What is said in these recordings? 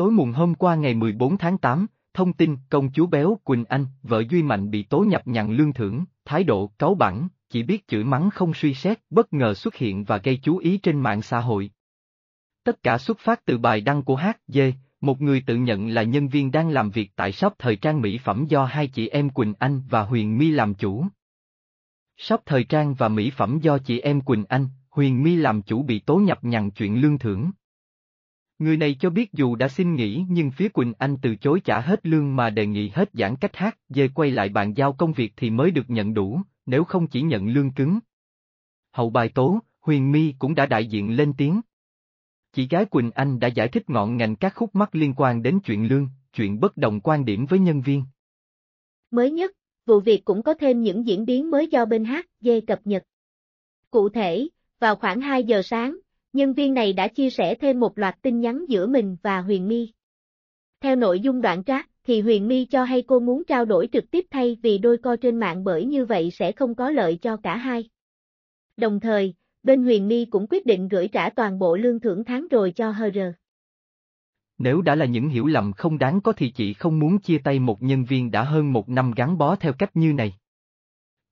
Tối mùng hôm qua ngày 14 tháng 8, thông tin công chúa béo Quỳnh Anh, vợ Duy Mạnh bị tố nhập nhặn lương thưởng, thái độ cáu bản, chỉ biết chửi mắng không suy xét, bất ngờ xuất hiện và gây chú ý trên mạng xã hội. Tất cả xuất phát từ bài đăng của HG, một người tự nhận là nhân viên đang làm việc tại shop thời trang mỹ phẩm do hai chị em Quỳnh Anh và Huyền My làm chủ. Shop thời trang và mỹ phẩm do chị em Quỳnh Anh, Huyền My làm chủ bị tố nhập nhằn chuyện lương thưởng. Người này cho biết dù đã xin nghỉ nhưng phía Quỳnh Anh từ chối trả hết lương mà đề nghị hết giãn cách hát, dê quay lại bàn giao công việc thì mới được nhận đủ, nếu không chỉ nhận lương cứng. Hậu bài tố, Huyền My cũng đã đại diện lên tiếng. Chị gái Quỳnh Anh đã giải thích ngọn ngành các khúc mắc liên quan đến chuyện lương, chuyện bất đồng quan điểm với nhân viên. Mới nhất, vụ việc cũng có thêm những diễn biến mới do bên hát dê cập nhật. Cụ thể, vào khoảng 2 giờ sáng, Nhân viên này đã chia sẻ thêm một loạt tin nhắn giữa mình và Huyền My. Theo nội dung đoạn trác, thì Huyền My cho hay cô muốn trao đổi trực tiếp thay vì đôi co trên mạng bởi như vậy sẽ không có lợi cho cả hai. Đồng thời, bên Huyền My cũng quyết định gửi trả toàn bộ lương thưởng tháng rồi cho HR. Nếu đã là những hiểu lầm không đáng có thì chị không muốn chia tay một nhân viên đã hơn một năm gắn bó theo cách như này.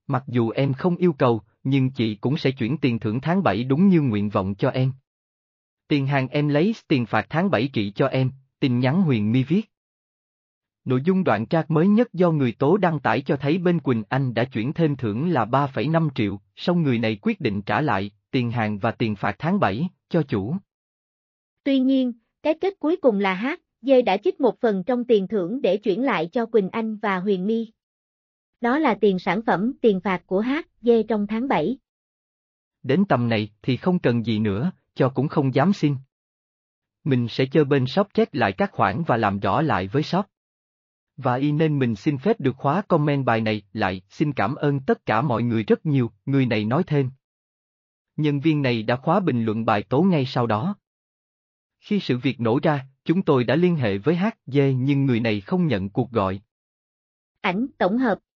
Mặc dù em không yêu cầu, nhưng chị cũng sẽ chuyển tiền thưởng tháng 7 đúng như nguyện vọng cho em. Tiền hàng em lấy tiền phạt tháng 7 trị cho em, tin nhắn Huyền Mi viết. Nội dung đoạn trác mới nhất do người tố đăng tải cho thấy bên Quỳnh Anh đã chuyển thêm thưởng là 3,5 triệu, song người này quyết định trả lại, tiền hàng và tiền phạt tháng 7, cho chủ. Tuy nhiên, cái kết cuối cùng là hát, dê đã chích một phần trong tiền thưởng để chuyển lại cho Quỳnh Anh và Huyền My. Đó là tiền sản phẩm, tiền phạt của Dê trong tháng 7. Đến tầm này thì không cần gì nữa, cho cũng không dám xin. Mình sẽ chơi bên shop chết lại các khoản và làm rõ lại với shop. Và y nên mình xin phép được khóa comment bài này lại, xin cảm ơn tất cả mọi người rất nhiều, người này nói thêm. Nhân viên này đã khóa bình luận bài tố ngay sau đó. Khi sự việc nổ ra, chúng tôi đã liên hệ với HG nhưng người này không nhận cuộc gọi. Ảnh tổng hợp